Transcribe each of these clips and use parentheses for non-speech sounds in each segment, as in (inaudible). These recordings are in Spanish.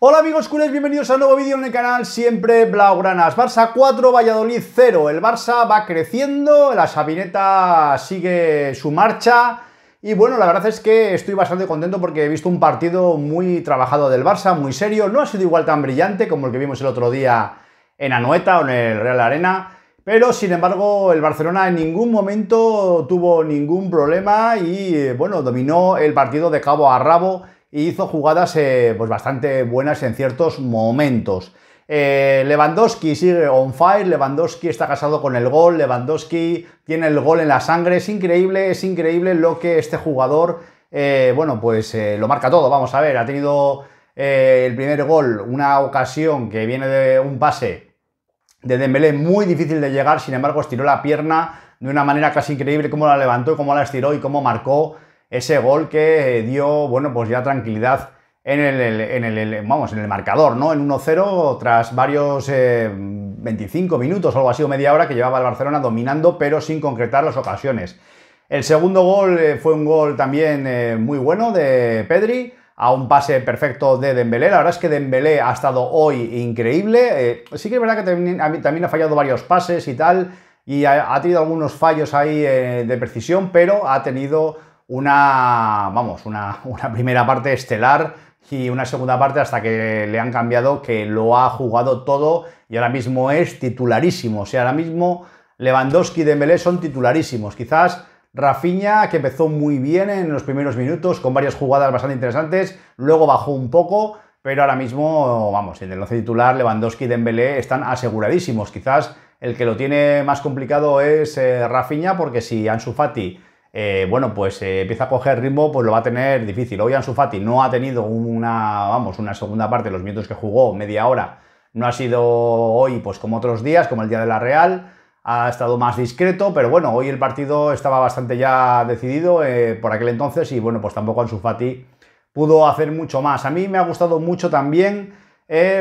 Hola amigos culés, bienvenidos a un nuevo vídeo en el canal Siempre Blaugranas. Barça 4, Valladolid 0. El Barça va creciendo, la Sabineta sigue su marcha. Y bueno, la verdad es que estoy bastante contento porque he visto un partido muy trabajado del Barça, muy serio. No ha sido igual tan brillante como el que vimos el otro día en Anoeta o en el Real Arena. Pero sin embargo, el Barcelona en ningún momento tuvo ningún problema y bueno, dominó el partido de cabo a rabo y hizo jugadas eh, pues bastante buenas en ciertos momentos. Eh, Lewandowski sigue on fire, Lewandowski está casado con el gol, Lewandowski tiene el gol en la sangre, es increíble, es increíble lo que este jugador, eh, bueno, pues lo marca todo, vamos a ver, ha tenido el primer gol, una ocasión que viene de un pase de Dembélé muy difícil de llegar, sin embargo estiró la pierna de una manera casi increíble, cómo la levantó, cómo la estiró y cómo marcó ese gol que eh, dio, bueno, pues ya tranquilidad en el, en el, vamos, en el marcador, ¿no? En 1-0 tras varios 25 eh, minutos, o algo así, o media hora que llevaba el Barcelona dominando, pero sin concretar las ocasiones. El segundo gol eh, fue un gol también muy bueno de Pedri, a un pase perfecto de Dembélé. La verdad es que Dembélé ha estado hoy increíble. sí que es verdad que también, ha fallado varios pases y tal, y ha tenido algunos fallos ahí de precisión, pero ha tenido una, vamos, una, (laughs) una primera parte estelar y una segunda parte hasta que le han cambiado que lo ha jugado todo y ahora mismo es titularísimo. O sea, ahora mismo Lewandowski y Dembélé son titularísimos. Quizás Rafinha, que empezó muy bien en los primeros minutos con varias jugadas bastante interesantes, luego bajó un poco, pero ahora mismo, vamos, en el 11 titular Lewandowski y Dembélé están aseguradísimos. Quizás el que lo tiene más complicado es eh, Rafinha porque si Ansu Fati eh, bueno, pues eh, empieza a coger ritmo, pues lo va a tener difícil. Hoy Ansu Fati no ha tenido una, vamos, una segunda parte, los minutos que jugó, media hora, no ha sido hoy, pues como otros días, como el día de la Real, ha estado más discreto, pero bueno, hoy el partido estaba bastante ya decidido eh, por aquel entonces y bueno, pues tampoco Ansu Fati pudo hacer mucho más. A mí me ha gustado mucho también,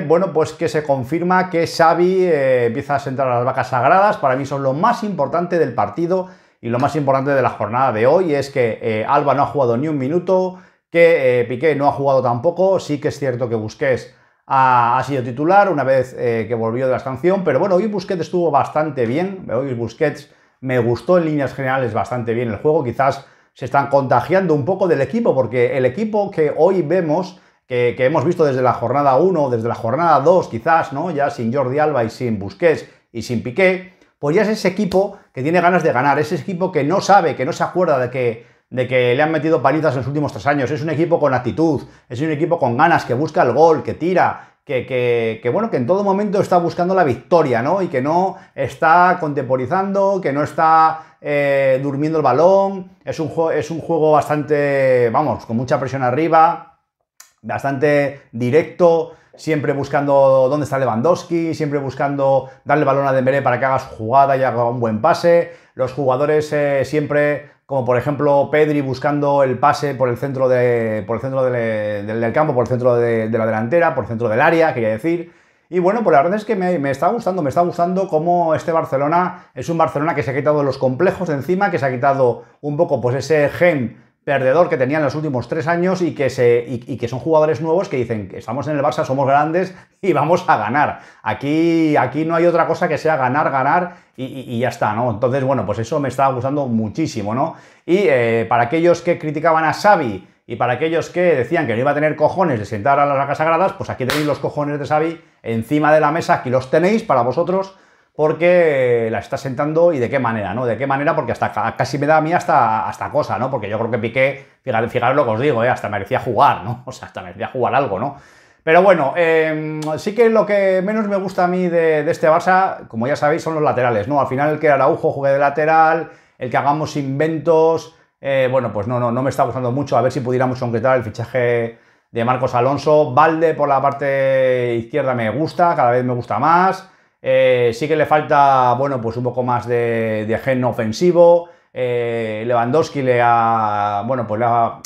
bueno, pues que se confirma que Xavi empieza a sentar a las vacas sagradas, para mí son lo más importante del partido y lo más importante de la jornada de hoy es que eh, Alba no ha jugado ni un minuto, que eh, Piqué no ha jugado tampoco. Sí que es cierto que Busquets ha, sido titular una vez eh, que volvió de la sanción, pero bueno, hoy Busquets estuvo bastante bien. Hoy Busquets me gustó en líneas generales bastante bien el juego. Quizás se están contagiando un poco del equipo, porque el equipo que hoy vemos, que, hemos visto desde la jornada 1, desde la jornada 2 quizás, ¿no? Ya sin Jordi Alba y sin Busquets y sin Piqué, pues ya es ese equipo que tiene ganas de ganar, ese equipo que no sabe, que no se acuerda de que, de que le han metido palizas en los últimos tres años, es un equipo con actitud, es un equipo con ganas, que busca el gol, que tira, que, bueno, que en todo momento está buscando la victoria, ¿no? Y que no está contemporizando, que no está eh, durmiendo el balón. Es un, es un juego bastante, vamos, con mucha presión arriba, bastante directo siempre buscando dónde está Lewandowski, siempre buscando darle balón a Dembélé para que haga su jugada y haga un buen pase. Los jugadores eh, siempre, como por ejemplo Pedri buscando el pase por el centro, de, por el centro del campo, por el centro de, la delantera, por el centro del área, quería decir. Y bueno, pues la verdad es que me, está gustando, me está gustando cómo este Barcelona es un Barcelona que se ha quitado los complejos de encima, que se ha quitado un poco pues ese gen perdedor que tenían los últimos tres años y que, se, y, que son jugadores nuevos que dicen que estamos en el Barça, somos grandes y vamos a ganar. Aquí, aquí no hay otra cosa que sea ganar, ganar y, ya está, ¿no? Entonces, bueno, pues eso me estaba gustando muchísimo, ¿no? Y eh, para aquellos que criticaban a Xavi y para aquellos que decían que no iba a tener cojones de sentar a las vacas sagradas, pues aquí tenéis los cojones de Xavi encima de la mesa, aquí los tenéis para vosotros porque la está sentando y de qué manera, ¿no? De qué manera, porque hasta casi me da a mí hasta, hasta cosa, ¿no? Porque yo creo que Piqué, fijaros, lo que os digo, ¿eh? hasta merecía jugar, ¿no? (laughs) O sea, hasta merecía jugar algo, ¿no? Pero bueno, em, sí que lo que menos me gusta a mí de, este Barça, como ya sabéis, son los laterales, ¿no? Al final el que Araujo jugué de lateral, el que hagamos inventos, eh, bueno, pues no, no, no me está gustando mucho, a ver si pudiéramos concretar el fichaje de Marcos Alonso, Valde por la parte izquierda me gusta, cada vez me gusta más, eh, sí que le falta, bueno, pues un poco más de, de gen ofensivo. Eh, Lewandowski le ha, bueno, pues le ha,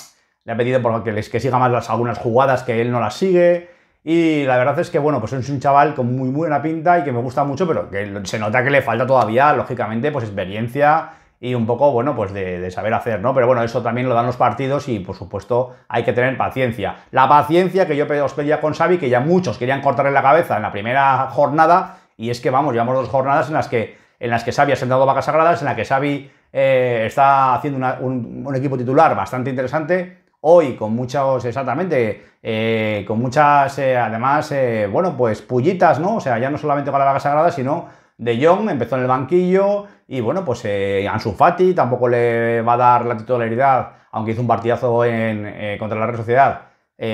pedido por que, les, siga más las, algunas jugadas que él no las sigue. Y la verdad es que, bueno, pues es un chaval con muy buena pinta y que me gusta mucho, pero que se nota que le falta todavía, lógicamente, pues experiencia y un poco, bueno, pues de, saber hacer, ¿no? Pero bueno, eso también lo dan los partidos y, por supuesto, hay que tener paciencia. La paciencia que yo os pedía con Xavi, que ya muchos querían cortarle la cabeza en la primera jornada, y es que, vamos, llevamos dos jornadas en las que, en las que Xavi ha sentado vacas sagradas, en las que Xavi eh, está haciendo un, equipo titular bastante interesante. Hoy, con muchos, exactamente, eh, con muchas, eh, además, bueno, pues pullitas, ¿no? O sea, ya no solamente con la vaca sagradas, sino de Jong empezó en el banquillo y, bueno, pues Ansu Fati tampoco le va a dar la titularidad, aunque hizo un partidazo en, contra la Real Sociedad,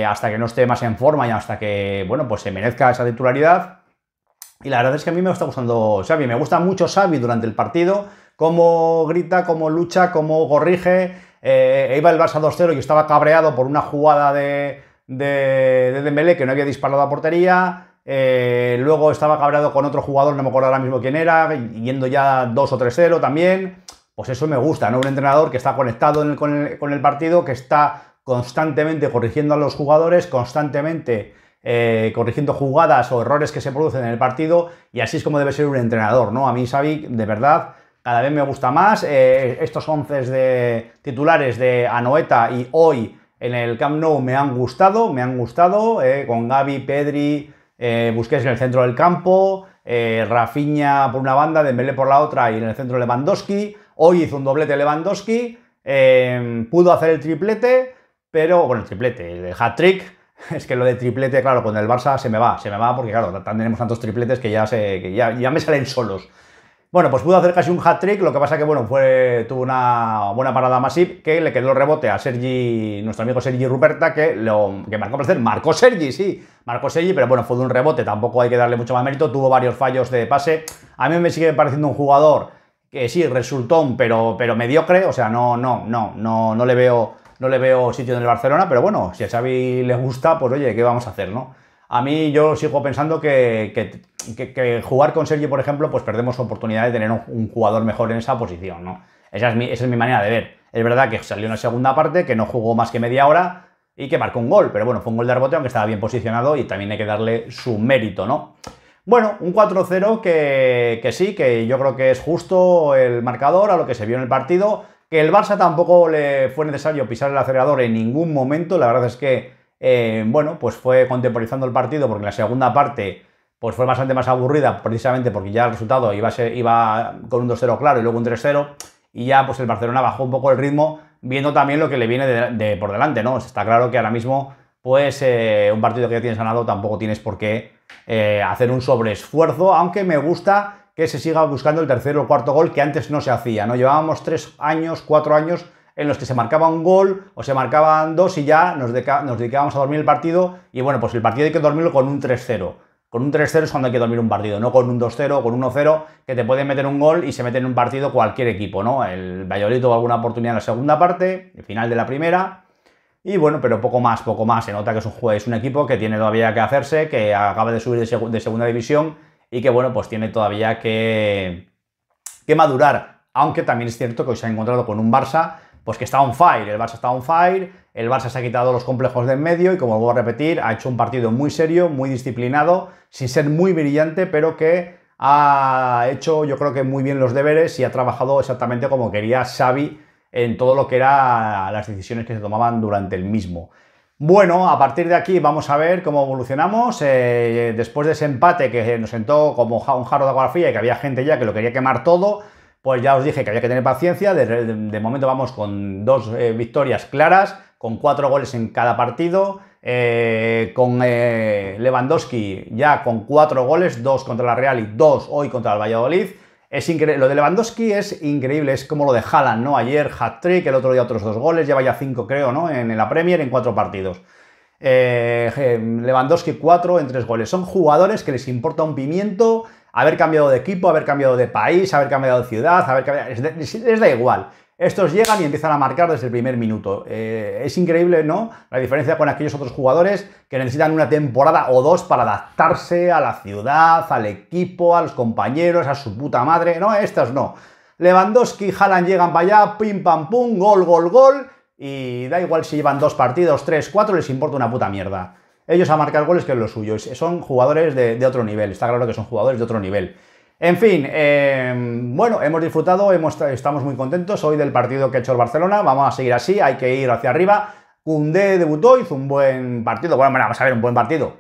hasta que no esté más en forma y hasta que, bueno, pues se merezca esa titularidad. Y la verdad es que a mí me está gustando Xavi, me gusta mucho Xavi durante el partido, cómo grita, cómo lucha, cómo corrige. Eh, iba el Barça 2-0 y estaba cabreado por una jugada de, de, de Dembélé que no había disparado a portería. Eh, luego estaba cabreado con otro jugador, no me acuerdo ahora mismo quién era, yendo ya 2 o 3-0 también. Pues eso me gusta, ¿no? Un entrenador que está conectado con, el, con, el, partido, que está constantemente corrigiendo a los jugadores, constantemente eh, corrigiendo jugadas o errores que se producen en el partido y así es como debe ser un entrenador, ¿no? A mí Xavi, de verdad, cada vez me gusta más. Eh, estos 11 de titulares de Anoeta y hoy en el Camp Nou me han gustado, me han gustado, eh, con Gaby, Pedri, Busquets en el centro del campo, Rafinha por una banda, Dembélé por la otra y en el centro Lewandowski. Hoy hizo un doblete Lewandowski, pudo hacer el triplete, pero, bueno, el triplete, el hat-trick, es que lo de triplete, claro, con el Barça se me va, se me va porque, claro, tenemos tantos tripletes que ya, se, que ya, ya me salen solos. Bueno, pues pudo hacer casi un hat-trick, lo que pasa que, bueno, fue, tuvo una buena parada Masip que le quedó el rebote a Sergi, nuestro amigo Sergi Ruperta, que, lo, que marcó placer. Marcó Sergi, sí, marcó Sergi, pero bueno, fue de un rebote, tampoco hay que darle mucho más mérito. Tuvo varios fallos de pase. A mí me sigue pareciendo un jugador que sí, resultó pero, pero mediocre, o sea, no, no, no, no, no le veo no le veo sitio en el Barcelona, pero bueno, si a Xavi le gusta, pues oye, ¿qué vamos a hacer, no? A mí yo sigo pensando que, que, jugar con Sergio, por ejemplo, pues perdemos oportunidad de tener un, jugador mejor en esa posición, ¿no? Esa es, mi, manera de ver. Es verdad que salió una segunda parte, que no jugó más que media hora y que marcó un gol, pero bueno, fue un gol de rebote aunque estaba bien posicionado y también hay que darle su mérito, ¿no? Bueno, un 4-0 que, que, sí, que yo creo que es justo el marcador a lo que se vio en el partido. Que el Barça tampoco le fue necesario pisar el acelerador en ningún momento. La verdad es que, eh, bueno, pues fue contemporizando el partido porque la segunda parte pues fue bastante más aburrida precisamente porque ya el resultado iba, a iba con un 2-0 claro y luego un 3-0 y ya pues el Barcelona bajó un poco el ritmo viendo también lo que le viene de, por delante, ¿no? está claro que ahora mismo pues eh, un partido que ya tienes ganado tampoco tienes por qué eh, hacer un sobreesfuerzo, aunque me gusta que se siga buscando el tercer o cuarto gol que antes no se hacía, ¿no? Llevábamos tres años, cuatro años en los que se marcaba un gol o se marcaban dos y ya nos, nos dedicábamos a dormir el partido y bueno, pues el partido hay que dormirlo con un 3-0. Con un 3-0 es cuando hay que dormir un partido, no con un 2-0, con un 1-0, que te pueden meter un gol y se mete en un partido cualquier equipo, ¿no? El Valladolid tuvo alguna oportunidad en la segunda parte, el final de la primera, y bueno, pero poco más, poco más. Se nota que es un, es un equipo que tiene todavía que hacerse, que acaba de subir de segunda división y que, bueno, pues tiene todavía que, que madurar. Aunque también es cierto que hoy se ha encontrado con un Barça, pues que está on fire. El Barça está on fire, el Barça se ha quitado los complejos de en medio y, como voy a repetir, ha hecho un partido muy serio, muy disciplinado, sin ser muy brillante, pero que ha hecho, yo creo que muy bien los deberes y ha trabajado exactamente como quería Xavi en todo lo que eran las decisiones que se tomaban durante el mismo. Bueno, a partir de aquí vamos a ver cómo evolucionamos. Eh, después de ese empate que nos sentó como un jarro de agua fría y que había gente ya que lo quería quemar todo, pues ya os dije que había que tener paciencia. De, momento vamos con dos eh, victorias claras, con cuatro goles en cada partido. Eh, con Lewandowski ya con cuatro goles, dos contra la Real y dos hoy contra el Valladolid. Es increíble. Lo de Lewandowski es increíble, es como lo de Haaland, ¿no? Ayer hat-trick, el otro día otros dos goles, lleva ya cinco, creo, ¿no? En la Premier, en cuatro partidos. Eh, Lewandowski cuatro en tres goles. Son jugadores que les importa un pimiento haber cambiado de equipo, haber cambiado de país, haber cambiado de ciudad, haber cambiado... Les, da igual. Estos llegan y empiezan a marcar desde el primer minuto. Eh, es increíble, ¿no? La diferencia con aquellos otros jugadores que necesitan una temporada o dos para adaptarse a la ciudad, al equipo, a los compañeros, a su puta madre. No, estos no. Lewandowski y jalan, llegan para allá, pim pam pum, gol, gol, gol. Y da igual si llevan dos partidos, tres, cuatro, les importa una puta mierda. Ellos a marcar goles que es lo suyo. Son jugadores de otro nivel. Está claro que son jugadores de otro nivel. En fin, em, bueno, hemos disfrutado, estamos muy contentos hoy del partido que ha hecho el Barcelona, vamos a seguir así, hay que ir hacia arriba. Cundé debutó, hizo un buen partido, bueno, bueno, vamos a ver, un buen partido.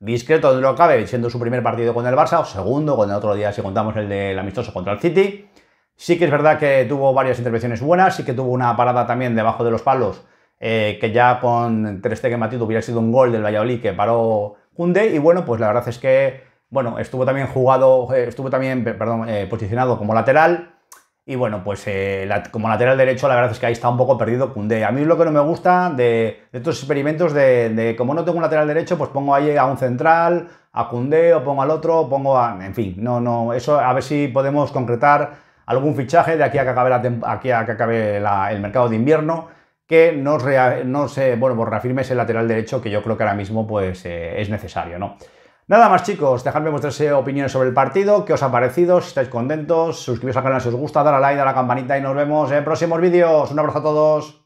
Discreto donde lo cabe, siendo su primer partido con el Barça, o segundo, con el otro día si contamos el del amistoso contra el City. Sí que es verdad que tuvo varias intervenciones buenas, sí que tuvo una parada también debajo de los palos, eh, que ya con Ter que batido hubiera sido un gol del Valladolid que paró Cundé, y bueno, pues la verdad es que bueno, estuvo también jugado, eh, estuvo también, perdón, eh, posicionado como lateral. Y bueno, pues eh, como lateral derecho, la verdad es que ahí está un poco perdido Cundé. A mí lo que no me gusta de, estos experimentos de, como no tengo un lateral derecho, pues pongo ahí a un central, a Cundé, o pongo al otro, pongo a. En fin, no, no, eso a ver si podemos concretar algún fichaje de aquí a que acabe, aquí que acabe el mercado de invierno que nos, bueno, pues reafirme ese lateral derecho que yo creo que ahora mismo pues, es necesario, ¿no? Nada más chicos, dejadme vuestras eh, opiniones sobre el partido, qué os ha parecido, si estáis contentos, suscribiros al canal si os gusta, dar a like, dar a la campanita y nos vemos en próximos vídeos. Un abrazo a todos.